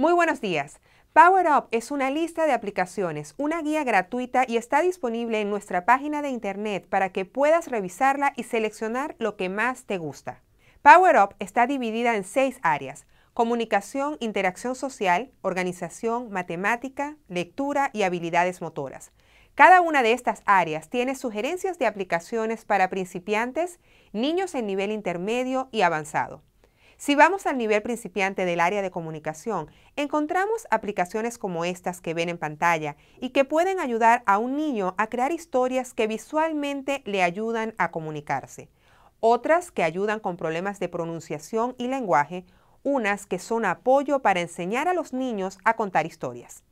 Muy buenos días. Power Up es una lista de aplicaciones, una guía gratuita y está disponible en nuestra página de internet para que puedas revisarla y seleccionar lo que más te gusta. Power Up está dividida en seis áreas. Comunicación, interacción social, organización, matemática, lectura y habilidades motoras. Cada una de estas áreas tiene sugerencias de aplicaciones para principiantes, niños en nivel intermedio y avanzado. Si vamos al nivel principiante del área de comunicación, encontramos aplicaciones como estas que ven en pantalla y que pueden ayudar a un niño a crear historias que visualmente le ayudan a comunicarse, otras que ayudan con problemas de pronunciación y lenguaje, unas que son apoyo para enseñar a los niños a contar historias.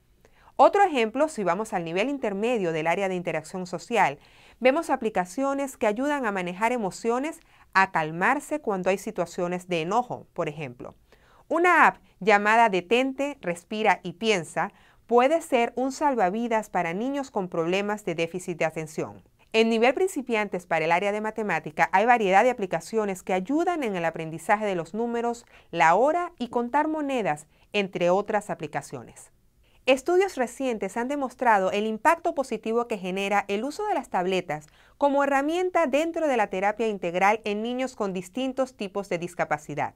Otro ejemplo, si vamos al nivel intermedio del área de interacción social, vemos aplicaciones que ayudan a manejar emociones a calmarse cuando hay situaciones de enojo, por ejemplo. Una app llamada Detente, Respira y Piensa puede ser un salvavidas para niños con problemas de déficit de atención. En nivel principiantes para el área de matemática hay variedad de aplicaciones que ayudan en el aprendizaje de los números, la hora y contar monedas, entre otras aplicaciones. Estudios recientes han demostrado el impacto positivo que genera el uso de las tabletas como herramienta dentro de la terapia integral en niños con distintos tipos de discapacidad.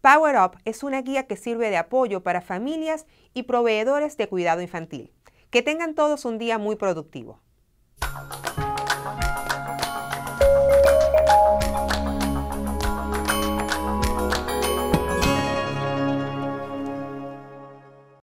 Power Up es una guía que sirve de apoyo para familias y proveedores de cuidado infantil. Que tengan todos un día muy productivo.